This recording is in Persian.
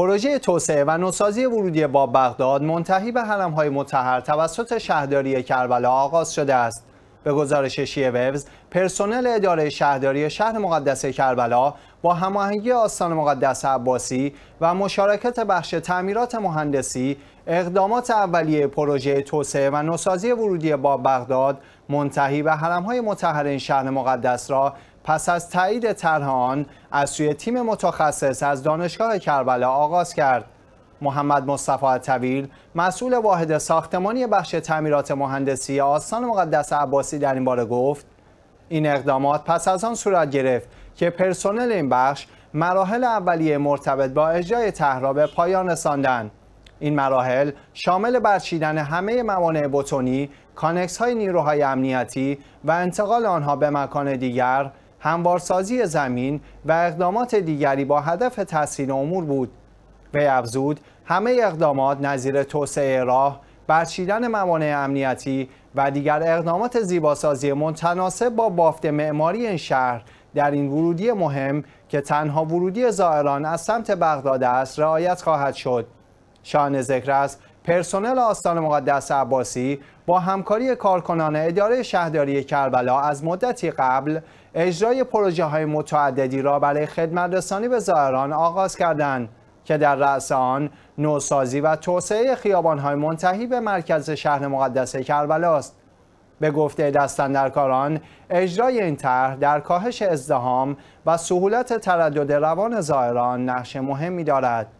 پروژه توسعه و نوسازی ورودی با بغداد منتهی به های متحر توسط شهرداری کربلا آغاز شده است. به گزارش شیه ویوز، پرسنل اداره شهرداری شهر مقدس کربلا با هماهنگی آستان مقدس عباسی و مشارکت بخش تعمیرات مهندسی اقدامات اولیه پروژه توسعه و نوسازی ورودی با بغداد منتهی به های متحر این شهر مقدس را پس از تایید طرح آن از سوی تیم متخصص از دانشگاه کربلا آغاز کرد محمد مصطفی طویل مسئول واحد ساختمانی بخش تعمیرات مهندسی آستان مقدس عباسی در این باره گفت این اقدامات پس از آن صورت گرفت که پرسنل این بخش مراحل اولیه مرتبط با اجرای طرح به پایان رساندن این مراحل شامل برچیدن همه موانع بتونی، کانکس های نیروهای امنیتی و انتقال آنها به مکان دیگر هموارسازی زمین و اقدامات دیگری با هدف تحسین امور بود به افزود همه اقدامات نظیر توسعه راه برچیدن موانع امنیتی و دیگر اقدامات زیباسازی متناسب با بافت معماری این شهر در این ورودی مهم که تنها ورودی زائران از سمت بغداد است رعایت خواهد شد شان ذکر است پرسنل آستان مقدس عباسی با همکاری کارکنان اداره شهرداری کربلا از مدتی قبل اجرای پروژه های متعددی را برای خدمت رسانی به زائران آغاز کردند که در رأس آن نوسازی و توسعه های منتهی به مرکز شهر مقدس کربلا است. به گفته دستندرکاران اجرای این طرح در کاهش ازدهام و سهولت تردد روان زائران نقش مهمی دارد.